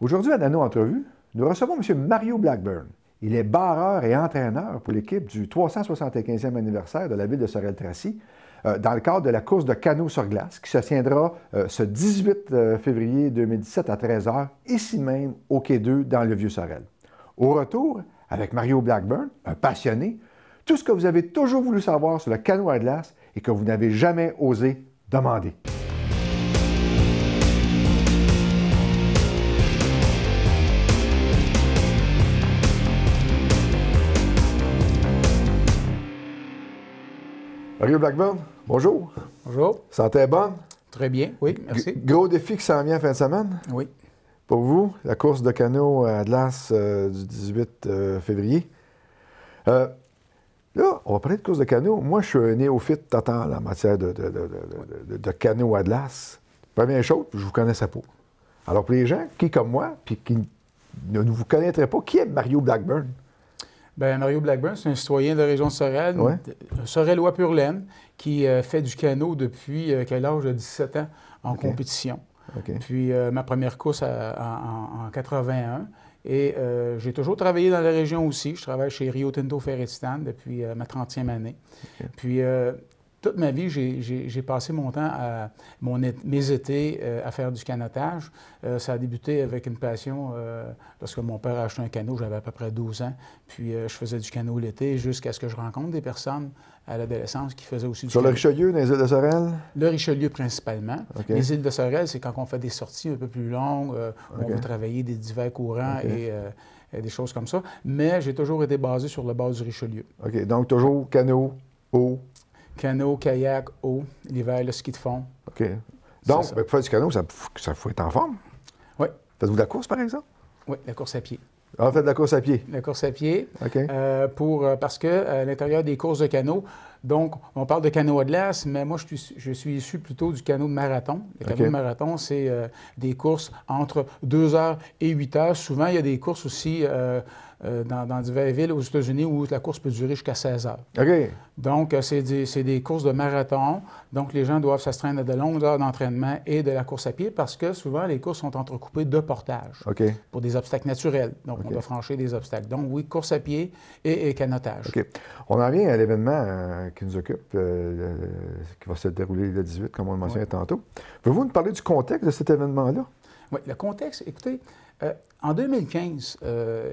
Aujourd'hui, à Nano Entrevue, nous recevons M. Mario Blackburn. Il est barreur et entraîneur pour l'équipe du 375e anniversaire de la ville de Sorel-Tracy euh, dans le cadre de la course de canot sur glace qui se tiendra euh, ce 18 euh, février 2017 à 13h, ici même au Quai 2 dans le Vieux-Sorel. Au retour, avec Mario Blackburn, un passionné, tout ce que vous avez toujours voulu savoir sur le canot à glace et que vous n'avez jamais osé demander. Mario Blackburn, bonjour. Bonjour. Santé bonne? Très bien, oui, merci. gros défi qui s'en vient fin de semaine? Oui. Pour vous, la course de canot à Atlas euh, du 18 euh, février. Euh, là, on va parler de course de canot. Moi, je suis un néophyte total en matière de, de, de, de, de canot à Atlas. Première chose, je vous vous connais pas. Alors, pour les gens qui, comme moi, puis qui ne vous connaîtraient pas, qui est Mario Blackburn? Ben, Mario Blackburn, c'est un citoyen de la région de Sorel, ouais. Sorellois pur qui euh, fait du canot depuis euh, quel âge de 17 ans en compétition. Puis euh, ma première course en, 81. Et j'ai toujours travaillé dans la région aussi. Je travaille chez Rio Tinto Ferretistan depuis ma 30e année. Puis toute ma vie, j'ai passé mon temps, à, mes étés, euh, à faire du canotage. Euh, ça a débuté avec une passion. Euh, parce lorsque mon père a acheté un canot, j'avais à peu près 12 ans. Puis je faisais du canot l'été jusqu'à ce que je rencontre des personnes à l'adolescence qui faisaient aussi du Sur le Richelieu, dans les îles de Sorel? Le Richelieu principalement. Les îles de Sorel, c'est quand on fait des sorties un peu plus longues, où on veut travailler des divers courants et des choses comme ça. Mais j'ai toujours été basé sur le base du Richelieu. OK. Donc, toujours canot, eau, Canot, kayak, eau, l'hiver, le ski de fond. OK. Donc, pour ben, faire du canot, ça, ça faut être en forme. Oui. Faites-vous de la course, par exemple? Oui, la course à pied. En ah, fait, de la course à pied. La course à pied. OK. Euh, pour, euh, parce que euh, à l'intérieur des courses de canot, donc, on parle de canot à glace, mais moi, je suis, je suis issu plutôt du canot de marathon. Le canot de marathon, c'est euh, des courses entre 2 heures et 8 heures. Souvent, il y a des courses aussi euh, euh, dans, dans diverses villes aux États-Unis où la course peut durer jusqu'à 16 heures. OK. Donc, c'est des, courses de marathon. Donc, les gens doivent s'astreindre à de longues heures d'entraînement et de la course à pied parce que souvent, les courses sont entrecoupées de portages pour des obstacles naturels. Donc, on doit franchir des obstacles. Donc, oui, course à pied et, et canotage. On en vient à l'événement qui nous occupe, euh, euh, qui va se dérouler le 18, comme on le mentionnait tantôt. Pouvez-vous nous parler du contexte de cet événement-là? Oui, le contexte, écoutez, euh, en 2015,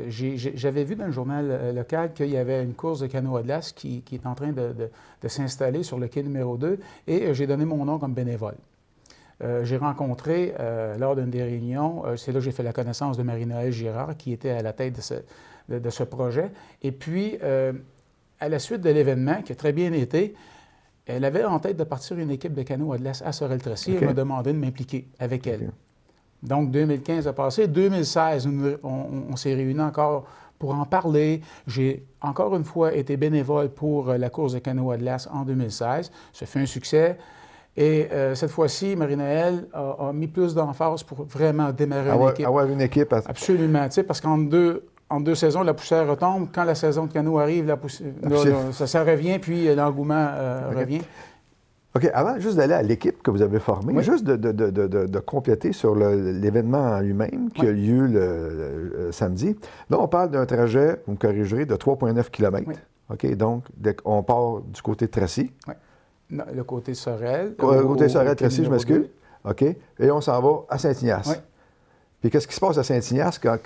j'avais vu dans le journal local qu'il y avait une course de canoë à glace qui, qui, est en train de, s'installer sur le quai numéro 2 et j'ai donné mon nom comme bénévole. j'ai rencontré lors d'une des réunions, c'est là que j'ai fait la connaissance de Marie-Noël Girard qui était à la tête de ce, de, ce projet. Et puis, à la suite de l'événement, qui a très bien été, elle avait en tête de partir une équipe de cano à glace à Sorel-Tracy et m'a demandé de m'impliquer avec elle. Donc, 2015 a passé. 2016, on, s'est réunis encore pour en parler. J'ai encore une fois été bénévole pour euh, la course de canots à glace en 2016. Ça fait un succès. Et euh, cette fois-ci, Marie-Noël a, mis plus d'emphase pour vraiment démarrer avoir, une équipe. Avoir une équipe. Absolument, parce qu'en deux, en deux saisons, la poussière retombe. Quand la saison de canot arrive, la poussière, ça, revient, puis euh, l'engouement euh, revient. OK, avant juste d'aller à l'équipe que vous avez formée, juste de, compléter sur l'événement en lui-même qui a lieu le, samedi. Là, on parle d'un trajet, vous me corrigerez, de 3,9 km. OK, donc on part du côté de Tracy. Non, le côté Sorel. Le côté Sorel-Tracy, je m'excuse. OK, et on s'en va à Saint-Ignace. Puis qu'est-ce qui se passe à Saint-Ignace quand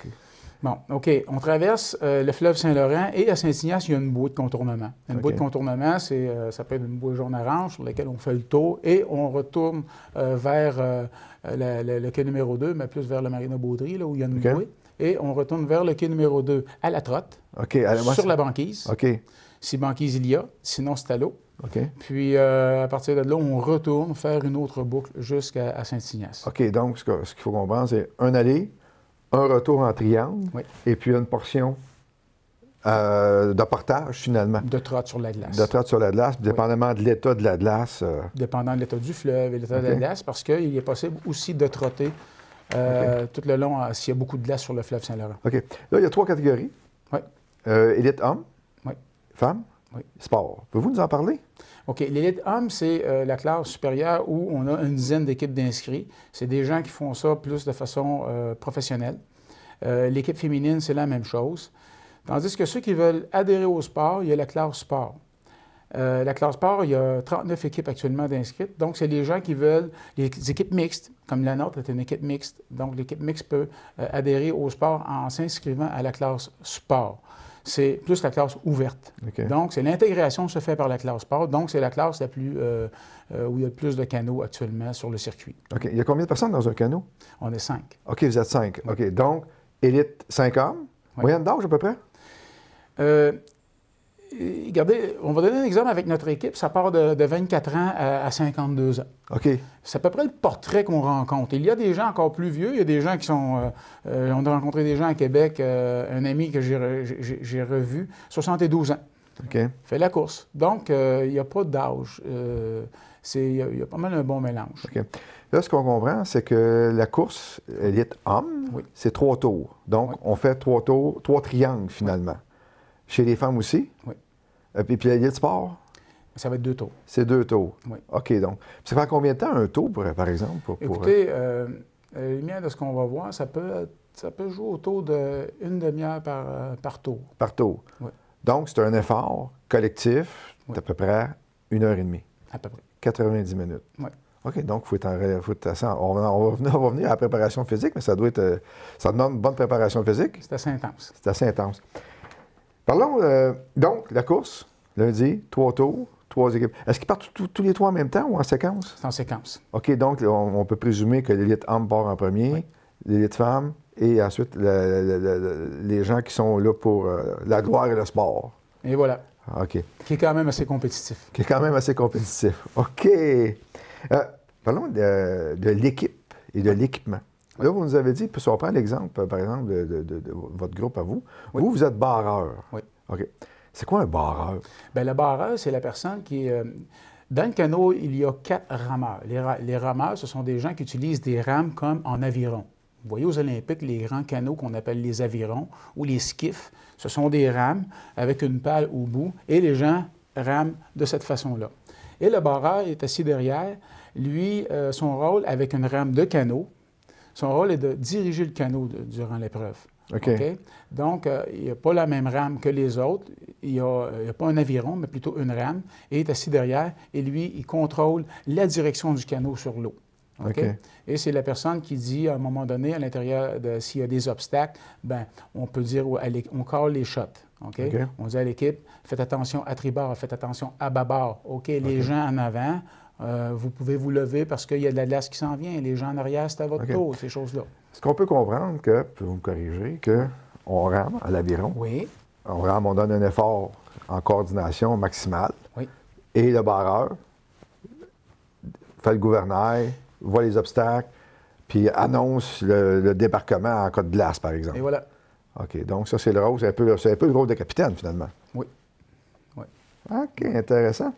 Bon, OK. On traverse euh, le fleuve Saint-Laurent et à Saint-Ignace, il y a une bouée de contournement. Une bouée de contournement, c'est, euh, ça peut être une bouée jaune-orange sur laquelle on fait le tour et on retourne euh, vers le quai numéro 2, mais plus vers le Marina Baudry, là où il y a une bouée. Et on retourne vers le quai numéro 2 à la trotte, sur la banquise. OK. Si banquise il y a, sinon c'est à l'eau. OK. Puis, à partir de là, on retourne faire une autre boucle jusqu'à Saint-Ignace. OK. Donc, ce qu'il faut comprendre, c'est un aller, un retour en triangle et puis une portion euh, de portage, finalement. De trotte sur la glace. De trotte sur la glace, dépendamment de l'état de la glace. Euh. Dépendant de l'état du fleuve et l'état de la glace, parce qu'il est possible aussi de trotter euh, tout le long s'il y a beaucoup de glace sur le fleuve Saint-Laurent. OK. Là, il y a trois catégories. Oui. élite homme. Oui. Femme. Oui. Sport. Pouvez-vous nous en parler? OK, l'élite homme, c'est euh, la classe supérieure où on a une dizaine d'équipes d'inscrits. C'est des gens qui font ça plus de façon euh, professionnelle. Euh, l'équipe féminine, c'est la même chose. Tandis que ceux qui veulent adhérer au sport, il y a la classe sport. la classe sport, il y a 39 équipes actuellement d'inscrites. Donc, c'est les gens qui veulent, les équipes mixtes, comme la nôtre est une équipe mixte. Donc, l'équipe mixte peut adhérer au sport en s'inscrivant à la classe sport c'est plus la classe ouverte. Donc, c'est l'intégration se fait par la classe porte Donc, c'est la classe la plus euh, euh, où il y a le plus de canaux actuellement sur le circuit. OK. Il y a combien de personnes dans un canot? On est cinq. OK, vous êtes cinq. OK. Donc, élite, cinq hommes. Moyenne d'âge à peu près? Euh, regardez, on va donner un exemple avec notre équipe. Ça part de, 24 ans à, 52 ans. OK. C'est à peu près le portrait qu'on rencontre. Il y a des gens encore plus vieux. Il y a des gens qui sont. Euh, euh, on a rencontré des gens à Québec. Euh, un ami que j'ai revu, 72 ans. OK. Fait la course. Donc, il n'y a pas d'âge. Il y, a pas mal un bon mélange. OK. Là, ce qu'on comprend, c'est que la course, elle est homme, c'est trois tours. Donc, on fait trois tours, trois triangles finalement. Chez les femmes aussi? Oui. Et euh, puis, puis de sport? Ça va être deux tours. C'est deux tours. Oui. OK, donc. Ça prend combien de temps un tour, pour, par exemple? Pour, Écoutez, euh, euh de ce qu'on va voir, ça peut, ça peut jouer autour d'une demi-heure par, euh, par tour. Par tour. Oui. Donc, c'est un effort collectif d'à peu près une heure et demie. À peu près. 90 minutes. Oui. OK, donc, faut, faut être assez, on, on, va revenir à la préparation physique, mais ça doit être. Ça demande une bonne préparation physique. C'est assez intense. C'est assez intense. Parlons euh, donc la course, lundi, trois tours, trois équipes. Est-ce qu'ils partent tous les trois en même temps ou en séquence? C'est en séquence. OK, donc on, peut présumer que l'élite homme part en premier, l'élite femme, et ensuite les gens qui sont là pour euh, la gloire et le sport. Et voilà. OK. Qui est quand même assez compétitif. Qui est quand même assez compétitif. OK. Euh, parlons de l'équipe et de l'équipement. Là, vous nous avez dit, si on prend l'exemple, par exemple, de, votre groupe à vous, vous, vous êtes barreur. Oui. OK. C'est quoi un barreur? Bien, le barreur, c'est la personne qui. Euh, dans le canot, il y a quatre rameurs. Les, rameurs, ce sont des gens qui utilisent des rames comme en aviron. Vous voyez aux Olympiques, les grands canaux qu'on appelle les avirons ou les skiffs, ce sont des rames avec une pale au bout et les gens rament de cette façon-là. Et le barreur est assis derrière. Lui, euh, son rôle avec une rame de canot, son rôle est de diriger le canot durant l'épreuve. OK. Donc, euh, il n'a pas la même rame que les autres. Il n'a euh, a pas un aviron, mais plutôt une rame. Et il est assis derrière et lui, il contrôle la direction du canot sur l'eau. Et c'est la personne qui dit, à un moment donné, à l'intérieur, s'il y a des obstacles, ben, on peut dire, on call les shots. On dit à l'équipe, faites attention à tribord, faites attention à bâbord. OK, les gens en avant, euh, vous pouvez vous lever parce qu'il y a de la glace qui s'en vient. Les gens en arrière, c'est à votre dos, ces choses-là. Est-ce qu'on peut comprendre que, vous me corrigez, qu'on rame à l'aviron? Oui. On rame, on donne un effort en coordination maximale. Oui. Et le barreur fait le gouvernail, voit les obstacles, puis annonce le, débarquement en cas de glace, par exemple. Et voilà. OK. Donc, ça, c'est le rôle. C'est un, peu, le rôle de capitaine, finalement. Oui. Oui. OK. Intéressant.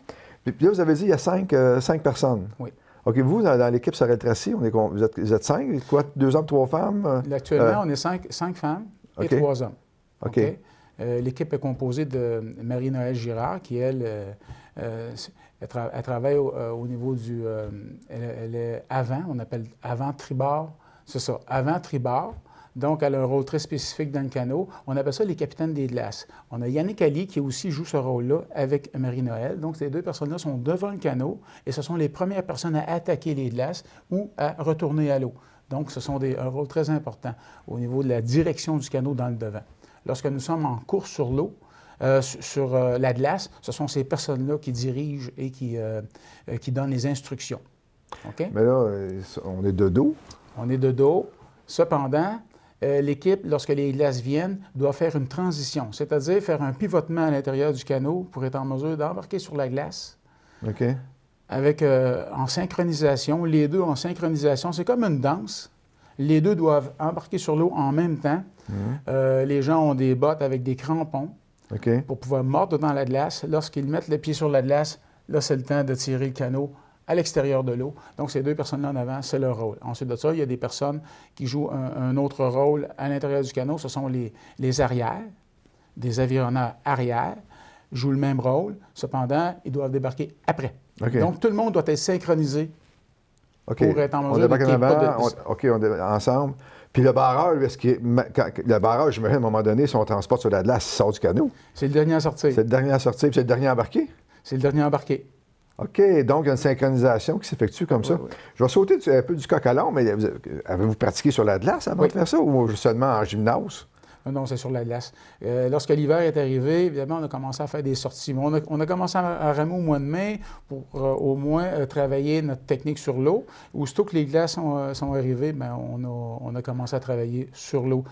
Puis là, vous avez dit, il y a cinq, euh, personnes. Oui. OK, vous, dans, l'équipe ça Tracy, on est, vous, êtes, vous êtes cinq, quoi, deux hommes, trois femmes? Euh, actuellement, euh, on est cinq, femmes et trois hommes. OK. l'équipe est composée de Marie-Noël Girard, qui, elle, elle, travaille au, niveau du... Elle, elle, est avant, on appelle avant tribord. C'est ça, avant tribord. Donc, elle a un rôle très spécifique dans le canot. On appelle ça les capitaines des glaces. On a Yannick Ali qui aussi joue ce rôle-là avec Marie-Noël. Donc, ces deux personnes-là sont devant le canot et ce sont les premières personnes à attaquer les glaces ou à retourner à l'eau. Donc, ce sont des, rôles très importants au niveau de la direction du canot dans le devant. Lorsque nous sommes en course sur l'eau, euh, sur euh, la glace, ce sont ces personnes-là qui dirigent et qui, euh, donnent les instructions. Mais là, on est de dos. On est de dos. Cependant, euh, l'équipe, lorsque les glaces viennent, doit faire une transition, c'est-à-dire faire un pivotement à l'intérieur du canot pour être en mesure d'embarquer sur la glace. OK. Avec, euh, en synchronisation, les deux en synchronisation, c'est comme une danse. Les deux doivent embarquer sur l'eau en même temps. Mhm. Euh, les gens ont des bottes avec des crampons pour pouvoir mordre dans la glace. Lorsqu'ils mettent les pieds sur la glace, là, c'est le temps de tirer le canot à l'extérieur de l'eau. Donc, ces deux personnes-là en avant, c'est leur rôle. Ensuite de ça, il y a des personnes qui jouent un, autre rôle à l'intérieur du canot. Ce sont les, les arrières, des avironneurs arrières jouent le même rôle. Cependant, ils doivent débarquer après. Donc, tout le monde doit être synchronisé pour être en mesure on débarque En avant, OK, ensemble. Puis le barreur, est-ce le barreur, j'imagine, à un moment donné, son transport sur la glace, il sort du canot. C'est le dernier à sortir. C'est le dernier à sortir, puis c'est le dernier à embarquer? C'est le dernier à embarquer. OK, donc une synchronisation qui s'effectue comme ça. Je vais sauter un peu du coq à mais avez-vous pratiqué sur la glace avant de faire ça ou seulement en gymnase? Non, c'est sur la glace. Euh, lorsque l'hiver est arrivé, évidemment, on a commencé à faire des sorties. On a, commencé à, ramer au mois de mai pour euh, au moins euh, travailler notre technique sur l'eau. Aussitôt que les glaces sont, arrivées, ben, on, a, commencé à travailler sur l'eau.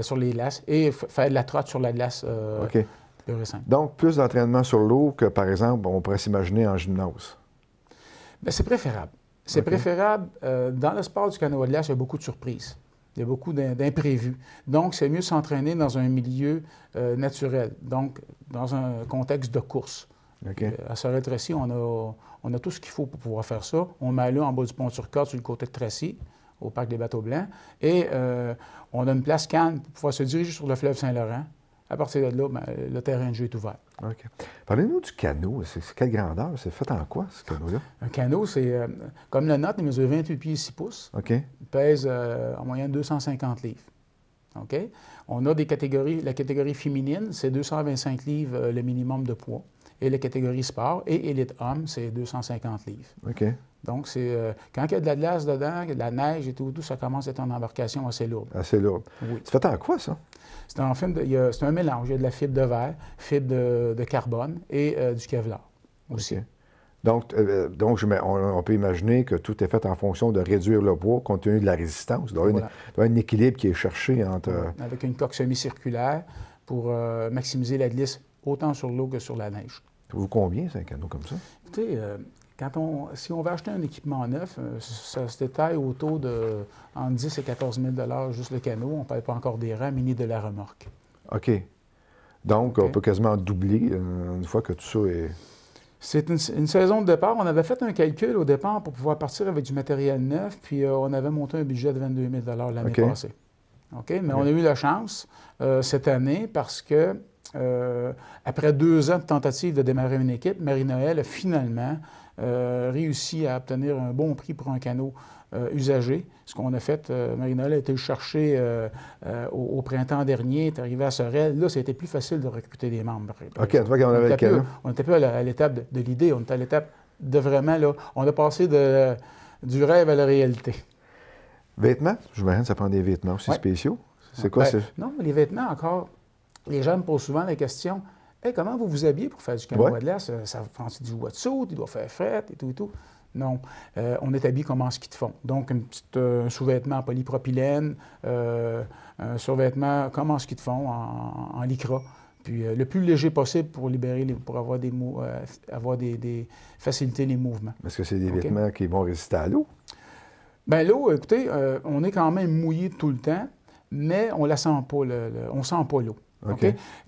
sur les glaces et faire de la trotte sur la glace. Donc, plus d'entraînement sur l'eau que, par exemple, on pourrait s'imaginer en gymnase. Ben, c'est préférable. C'est préférable. Euh, dans le sport du canoë de glace, il y a beaucoup de surprises. Il y a beaucoup d'imprévus. Donc, c'est mieux s'entraîner dans un milieu euh, naturel, donc dans un contexte de course. Euh, à Sorel Tracy, on a, on a tout ce qu'il faut pour pouvoir faire ça. On met là en bas du pont sur sur le côté de Tracy, au parc des bateaux blancs. Et on a une place canne pour pouvoir se diriger sur le fleuve Saint-Laurent à partir de là, ben, le terrain de jeu est ouvert. Parlez-nous du canot. C'est quelle grandeur? C'est fait en quoi, ce canot-là? Un canot, c'est euh, comme le nôtre, il mesure 28 pieds et 6 pouces. OK. Il pèse euh, en moyenne 250 livres. OK? On a des catégories. La catégorie féminine, c'est 225 livres euh, le minimum de poids. Et les catégories sport et élite homme, c'est 250 livres. OK. Donc, c'est euh, quand il y a de la glace dedans, de la neige et tout, ça commence à être une embarcation assez lourde. Assez lourde. Oui. C'est fait en quoi, ça? C'est un, c'est un mélange. Il y a de la fibre de verre, fibre de, carbone et euh, du kevlar aussi. Donc, euh, donc on, peut imaginer que tout est fait en fonction de réduire le poids compte tenu de la résistance. Il y un équilibre qui est cherché entre... Avec une coque semi-circulaire pour maximiser la glisse autant sur l'eau que sur la neige. Ça vous convient, c'est un canot comme ça? Écoutez, euh, quand on, si on veut acheter un équipement neuf, euh, ça se détaille autour de entre 10 et 14 000 juste le canot. On ne paye pas encore des rames ni de la remorque. OK. Donc, on peut quasiment doubler euh, une fois que tout ça est. C'est une, saison de départ. On avait fait un calcul au départ pour pouvoir partir avec du matériel neuf, puis on avait monté un budget de 22 000 l'année passée. OK? Mais on a eu la chance cette année parce que euh, après deux ans de tentative de démarrer une équipe, Marie-Noël a finalement euh, réussi à obtenir un bon prix pour un canot euh, usagé. Ce qu'on a fait, Marie-Noël a été chercher au, printemps dernier, est arrivé à Sorel. Là, c'était plus facile de recruter des membres. OK, on, on, avait on plus à l'étape de, l'idée, on était à l'étape de vraiment, là, on a passé du rêve à la réalité. Vêtements? Je me que ça prend des vêtements aussi spéciaux. C'est quoi? Ben, non, les vêtements encore, les gens me posent souvent la question comment vous vous habillez pour faire du canoë de l'air? ça, prend du wetsuit, il doit faire fret et tout et tout. Non, euh, on est habillé comme en ski de fond. Donc, euh, un petit sous-vêtement en polypropylène, euh, un survêtement comme en ski de fond, en, en lycra. Puis euh, le plus léger possible pour libérer, pour avoir des, avoir des, faciliter les mouvements. Est-ce que c'est des vêtements qui vont résister à l'eau? Bien, l'eau, écoutez, on est quand même mouillé tout le temps, mais on la sent pas, on ne sent pas l'eau.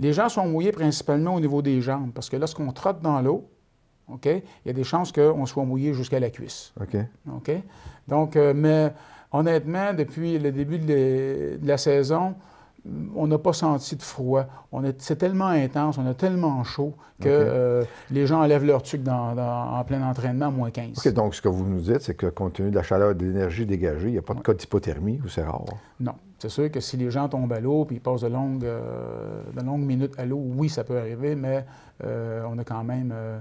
Les gens sont mouillés principalement au niveau des jambes, parce que lorsqu'on trotte dans l'eau, il y a des chances qu'on soit mouillé jusqu'à la cuisse. Donc, euh, mais honnêtement, depuis le début de, la saison, on n'a pas senti de froid. C'est tellement intense, on a tellement chaud que euh, les gens enlèvent leur tuque en plein entraînement à moins 15. donc ce que vous nous dites, c'est que compte tenu de la chaleur et de l'énergie dégagée, il n'y a pas de cas d'hypothermie ou c'est rare? Non. C'est sûr que si les gens tombent à l'eau puis ils passent de longues, euh, minutes à l'eau, oui, ça peut arriver, mais euh, on a quand même. Euh,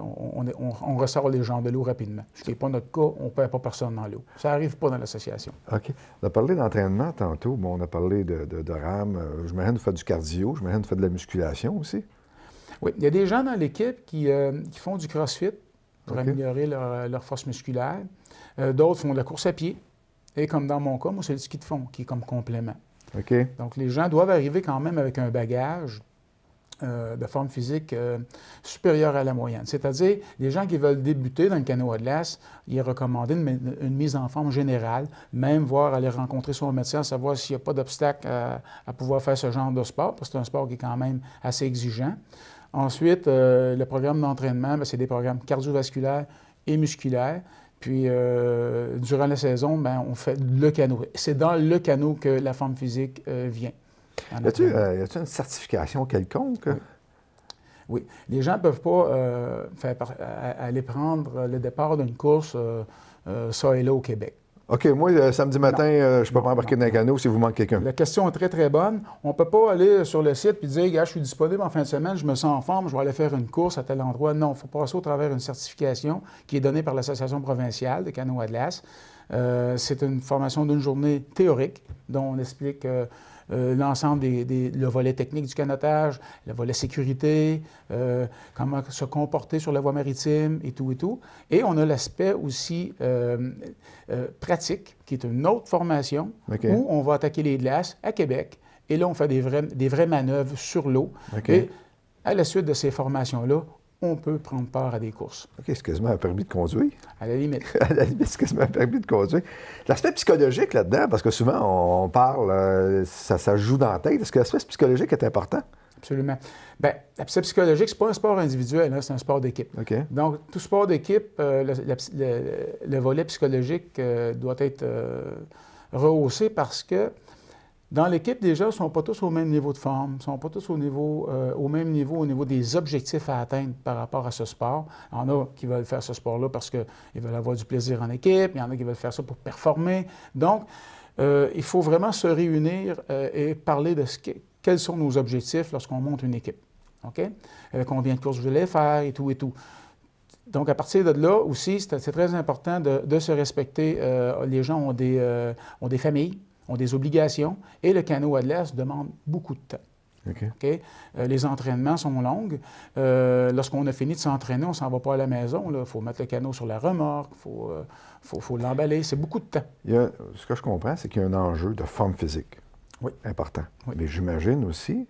on, ressort les gens de l'eau rapidement. Ce qui n'est pas notre cas, on ne perd pas personne dans l'eau. Ça n'arrive pas dans l'association. OK. On a parlé d'entraînement tantôt. Bon, on a parlé de, de, rames. Je m'imagine de faire du cardio. Je me de faire de la musculation aussi. Oui. Il y a des gens dans l'équipe qui, font du crossfit pour améliorer leur, leur, force musculaire. D'autres font de la course à pied et comme dans mon cas, moi, c'est le ski de fond qui est comme complément. Donc, les gens doivent arriver quand même avec un bagage euh, de forme physique euh, supérieur à la moyenne. C'est-à-dire, les gens qui veulent débuter dans le canot à glace, il est recommandé une, mise en forme générale, même voir aller rencontrer son médecin, savoir s'il n'y a pas d'obstacle à, pouvoir faire ce genre de sport, parce que c'est un sport qui est quand même assez exigeant. Ensuite, euh, le programme d'entraînement, ben, c'est des programmes cardiovasculaires et musculaires. Puis, euh, durant la saison, ben, on fait le canot. C'est dans le canot que la forme physique euh, vient. Y a-t-il euh, une certification quelconque? Oui. Les gens ne peuvent pas aller prendre le départ d'une course ça et là au Québec. OK, moi, euh, samedi matin, euh, je ne peux pas embarquer dans un canot si vous manquez quelqu'un. La question est très, très bonne. On ne peut pas aller sur le site et dire, gars, je suis disponible en fin de semaine, je me sens en forme, je vais aller faire une course à tel endroit. Non, il faut passer au travers une certification qui est donnée par l'Association provinciale de canots Atlas. Euh, c'est une formation d'une journée théorique dont on explique euh, l'ensemble des, le volet technique du canotage, le volet sécurité, euh, comment se comporter sur la voie maritime et tout et tout. Et on a l'aspect aussi euh, pratique, qui est une autre formation où on va attaquer les glaces à Québec. Et là, on fait des vraies, des vraies manœuvres sur l'eau. Et à la suite de ces formations-là, on peut prendre part à des courses. OK, excuse-moi, un permis de conduire. À la limite. à la limite, excuse-moi, un permis de conduire. L'aspect psychologique là-dedans, parce que souvent on parle, euh, ça, ça joue dans la tête. Est-ce que l'aspect psychologique est important? Absolument. Bien, l'aspect psychologique, ce n'est pas un sport individuel, hein, c'est un sport d'équipe. Ok. Donc, tout sport d'équipe, euh, le, volet psychologique euh, doit être rehaussé parce que dans l'équipe, déjà, ils ne sont pas tous au même niveau de forme, ne sont pas tous euh, au, même niveau au niveau des objectifs à atteindre par rapport à ce sport. Il y en a qui veulent faire ce sport-là parce qu'ils veulent avoir du plaisir en équipe, il y en a qui veulent faire ça pour performer. Donc, euh, il faut vraiment se réunir euh, et parler de ce quels sont nos objectifs lorsqu'on monte une équipe. OK? combien de courses je voulais faire et tout et tout. Donc, à partir de là aussi, c'est très important de, se respecter. les gens ont des, ont des familles ont des obligations et le canot à l'est demande beaucoup de temps. Euh, les entraînements sont longs. Euh, lorsqu'on a fini de s'entraîner, on ne s'en va pas à la maison. Il faut mettre le canot sur la remorque, il euh, faut, faut, l'emballer. C'est beaucoup de temps. ce que je comprends, c'est qu'il y a un enjeu de forme physique oui. important. Mais j'imagine aussi,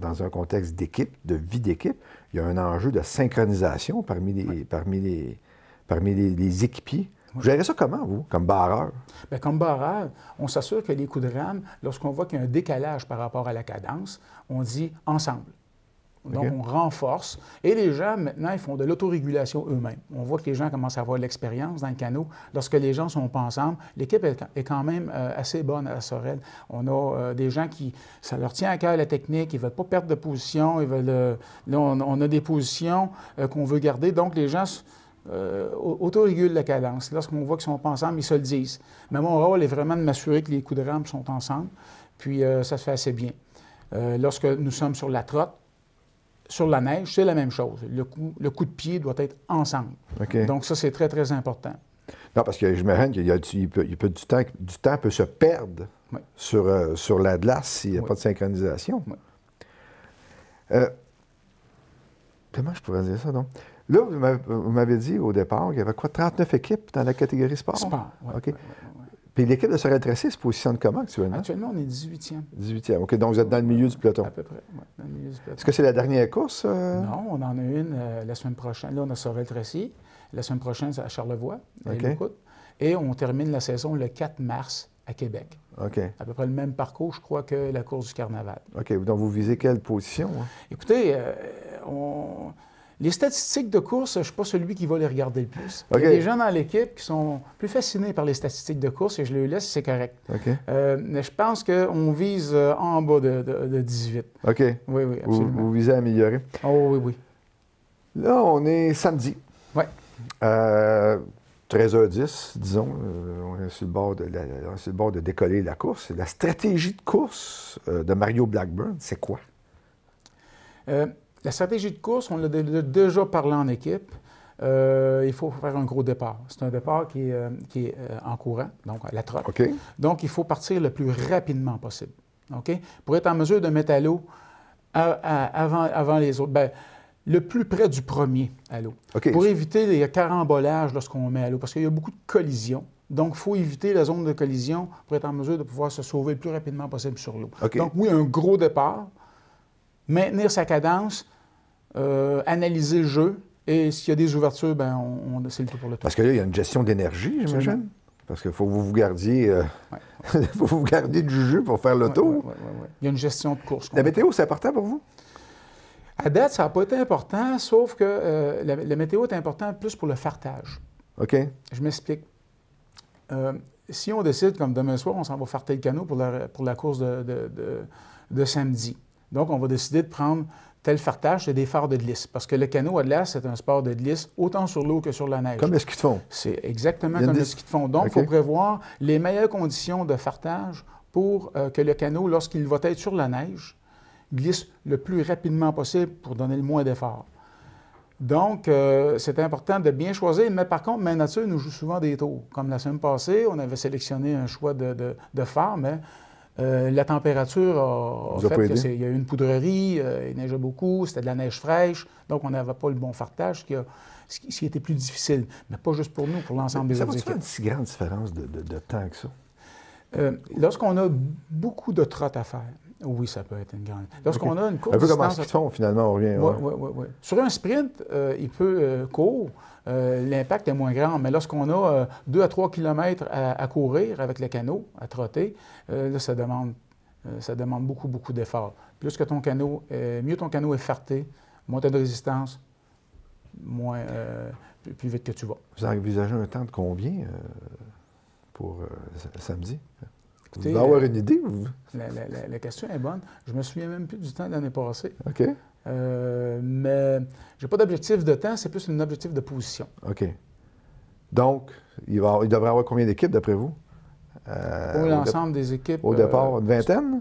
dans un contexte d'équipe, de vie d'équipe, il y a un enjeu de synchronisation parmi les, parmi les, parmi les équipiers vous gérez ça comment, vous, comme barreur? Bien, comme barreur, on s'assure que les coups de rame, lorsqu'on voit qu'il y a un décalage par rapport à la cadence, on dit ensemble. Donc, on renforce. Et les gens, maintenant, ils font de l'autorégulation eux-mêmes. On voit que les gens commencent à avoir l'expérience dans le canot. Lorsque les gens ne sont pas ensemble, l'équipe est quand même euh, assez bonne à Sorel. On a euh, des gens qui, ça leur tient à cœur la technique, ils ne veulent pas perdre de position, ils veulent... Euh, là, on, a des positions qu'on veut garder. Donc, les gens euh, Autorégule la cadence. Lorsqu'on voit qu'ils ne sont pas ensemble, ils se le disent. Mais mon rôle est vraiment de m'assurer que les coups de rampe sont ensemble, puis euh, ça se fait assez bien. Euh, lorsque nous sommes sur la trotte, sur la neige, c'est la même chose. Le coup, le coup de pied doit être ensemble. Donc ça, c'est très, très important. Non, parce que je me qu'il y a, du, peut, du, temps, du peut se perdre sur, la glace s'il n'y a pas de synchronisation. comment je pourrais dire ça, donc? Là, vous m'avez dit au départ qu'il y avait quoi, 39 équipes dans la catégorie sport? Sport, oui. Puis l'équipe de Sorel Tracé se positionne comment actuellement? Actuellement, on est 18e. 18e, OK. Donc, vous êtes dans le milieu du peloton. À peu près, oui, dans le milieu du peloton. Est-ce que c'est la dernière course? Euh? Non, on en a une euh, la semaine prochaine. Là, on a Sorel tracy La semaine prochaine, c'est à Charlevoix, OK. Et on termine la saison le 4 mars à Québec. OK. À peu près le même parcours, je crois, que la course du carnaval. OK. Donc, vous visez quelle position? Hein? Écoutez, euh, on les statistiques de course, je ne suis pas celui qui va les regarder le plus. Il y a des gens dans l'équipe qui sont plus fascinés par les statistiques de course et je les laisse, c'est correct. Euh, mais je pense qu'on vise euh, en bas de, 18. OK. Oui, oui, absolument. Vous, visez à améliorer. Oh oui, oui. Là, on est samedi. Oui. 13h10, euh, disons, on, est sur le bord de sur le bord de décoller la course. La stratégie de course de Mario Blackburn, c'est quoi? La stratégie de course, on l'a déjà parlé en équipe. Euh, il faut faire un gros départ. C'est un départ qui, est euh, euh, en courant, donc à la trotte. Donc, il faut partir le plus rapidement possible. Pour être en mesure de mettre à l'eau avant, les autres. Ben, le plus près du premier à l'eau. Pour éviter les carambolages lorsqu'on met à l'eau, parce qu'il y a beaucoup de collisions. Donc, il faut éviter la zone de collision pour être en mesure de pouvoir se sauver le plus rapidement possible sur l'eau. Donc, oui, un gros départ, maintenir sa cadence, euh, analyser le jeu, et s'il y a des ouvertures, ben on, c'est le tout pour le tour. Parce que là, il y a une gestion d'énergie, j'imagine. Parce qu'il faut que vous vous gardiez, euh, vous du jeu pour faire le tour. il y a une gestion de course. La météo, c'est important pour vous? À date, ça n'a pas été important, sauf que euh, la, météo est importante plus pour le fartage. OK. Je m'explique. si on décide, comme demain soir, on s'en va farter le canot pour la, course de samedi, donc, on va décider de prendre tel fartage, c'est des phares de glisse. Parce que le canot à glace, c'est un sport de glisse autant sur l'eau que sur la neige. Comme le ski de fond. C'est exactement comme le ski de fond. Donc, il faut prévoir les meilleures conditions de fartage pour euh, que le canot, lorsqu'il va être sur la neige, glisse le plus rapidement possible pour donner le moins d'efforts. Donc, euh, c'est important de bien choisir, mais par contre, Main Nature nous joue souvent des taux. Comme la semaine passée, on avait sélectionné un choix de, de, mais euh, la température a, fait y a eu une poudrerie, euh, il neigeait beaucoup, c'était de la neige fraîche, donc on n'avait pas le bon fartage, ce qui, était plus difficile. Mais pas juste pour nous, pour l'ensemble des autres équipes. Ça une si grande différence de, temps que ça? Euh, lorsqu'on a beaucoup de trottes à faire, oui, ça peut être une grande. Lorsqu'on a une course Un peu comme fond, finalement, on revient. Oui, oui, oui. Sur un sprint, euh, il peut euh, euh, l'impact est moins grand, mais lorsqu'on a 2 à 3 km à, courir avec le canot, à trotter, là, ça demande, ça demande beaucoup, beaucoup d'efforts. Plus que ton canot, mieux ton canot est farté, moins as de résistance, plus vite que tu vas. Vous envisagez un temps de combien pour samedi? vous avoir une euh, idée? La, question est bonne. Je me souviens même plus du temps de l'année passée. OK. Euh, mais je n'ai pas d'objectif de temps, c'est plus un objectif de position. OK. Donc, il, va, il devrait y avoir combien d'équipes, d'après vous? Euh, l'ensemble des équipes. Au départ, euh, une vingtaine?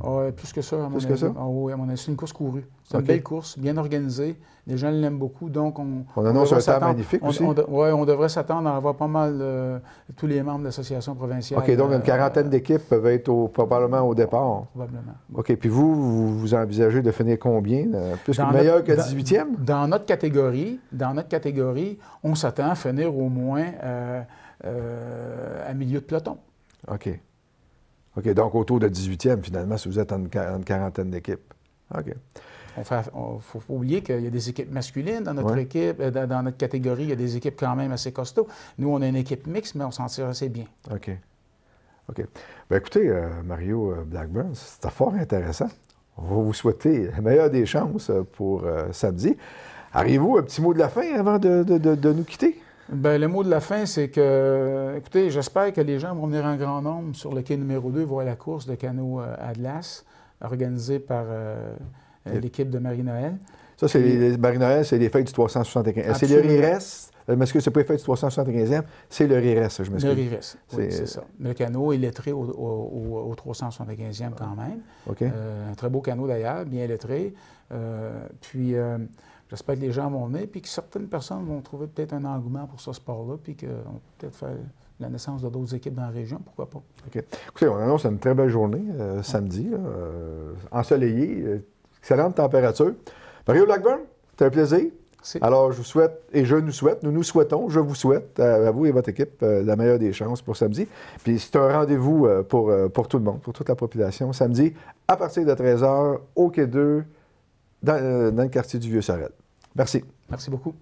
Oh, plus que ça. À plus ah c'est une course courue. C'est une belle course, bien organisée. Les gens l'aiment beaucoup, donc on... On annonce un temps magnifique aussi. oui, on devrait s'attendre à avoir pas mal euh, tous les membres de l'association provinciale. OK, donc une euh, quarantaine d'équipes peuvent être probablement au départ. Probablement. OK, puis vous, vous, envisagez de finir combien? Euh, plus que meilleur que 18e? Dans, notre catégorie, dans notre catégorie, on s'attend à finir au moins à milieu de peloton. OK. OK, donc autour de 18e, finalement, si vous êtes en une quarantaine d'équipes. OK. Il faut pas oublier qu'il y a des équipes masculines dans notre équipe, euh, dans, notre catégorie, il y a des équipes quand même assez costauds. Nous, on a une équipe mixte, mais on s'en tire assez bien. OK. OK. Bien, écoutez, euh, Mario euh, Blackburn, c'était fort intéressant. On va vous souhaiter la meilleure des chances pour samedi. Arrivez-vous un petit mot de la fin avant de nous quitter? Bien, le mot de la fin, c'est que, écoutez, j'espère que les gens vont venir en grand nombre sur le quai numéro 2 voir la course de canot euh, à organisée par euh, euh, l'équipe de Marie-Noël. Ça, c'est les, Marie-Noël, c'est les fêtes du 375. C'est le RIRES. Je m'excuse, c'est pas les fêtes du 375e, c'est le RIRES, je m'excuse. Le RIRES, oui, c'est ça. Le canot est lettré au, 375e quand même. OK. un très beau canot d'ailleurs, bien lettré. puis, J'espère que les gens vont venir, puis que certaines personnes vont trouver peut-être un engouement pour ce sport-là, puis qu'on euh, peut peut-être faire la naissance de d'autres équipes dans la région, pourquoi pas. OK. Écoutez, on annonce une très belle journée euh, samedi, euh, ensoleillé, excellente température. Mario Blackburn, c'est un plaisir. Alors, je vous souhaite, et je nous souhaite, nous nous souhaitons, je vous souhaite, à, vous et votre équipe, la meilleure des chances pour samedi. Puis c'est un rendez-vous pour, pour tout le monde, pour toute la population, samedi, à partir de 13h, au Quai 2, euh, dans, le quartier du Vieux-Sorel. Merci. Merci beaucoup.